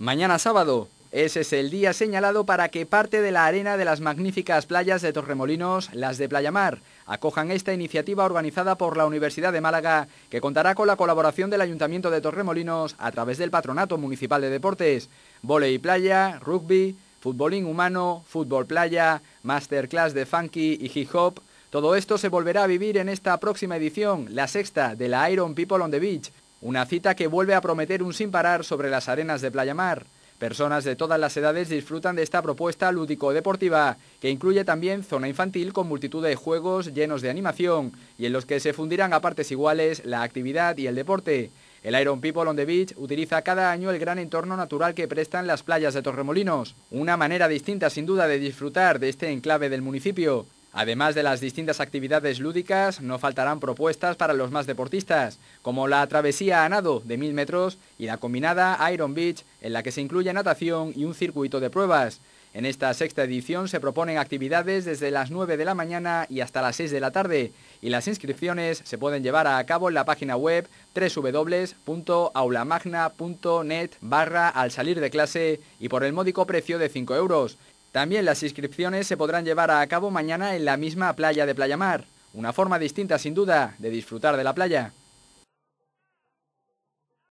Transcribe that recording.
Mañana sábado, ese es el día señalado para que parte de la arena de las magníficas playas de Torremolinos, las de Playa Mar... acojan esta iniciativa organizada por la Universidad de Málaga, que contará con la colaboración del Ayuntamiento de Torremolinos a través del Patronato Municipal de Deportes, volei playa, rugby, futbolín humano, fútbol playa, masterclass de funky y hip hop. Todo esto se volverá a vivir en esta próxima edición, la sexta de la Iron People on the Beach, una cita que vuelve a prometer un sin parar sobre las arenas de Playa Mar. Personas de todas las edades disfrutan de esta propuesta lúdico-deportiva, que incluye también zona infantil con multitud de juegos llenos de animación y en los que se fundirán a partes iguales la actividad y el deporte. El Iron People on the Beach utiliza cada año el gran entorno natural que prestan las playas de Torremolinos, una manera distinta sin duda de disfrutar de este enclave del municipio. Además de las distintas actividades lúdicas, no faltarán propuestas para los más deportistas, como la travesía a nado de 1000 metros y la combinada Iron Beach, en la que se incluye natación y un circuito de pruebas. En esta sexta edición se proponen actividades desde las 9 de la mañana y hasta las 6 de la tarde, y las inscripciones se pueden llevar a cabo en la página web www.aulamagna.net barra al salir de clase y por el módico precio de 5 euros. También las inscripciones se podrán llevar a cabo mañana en la misma playa de Playa Mar, una forma distinta sin duda de disfrutar de la playa.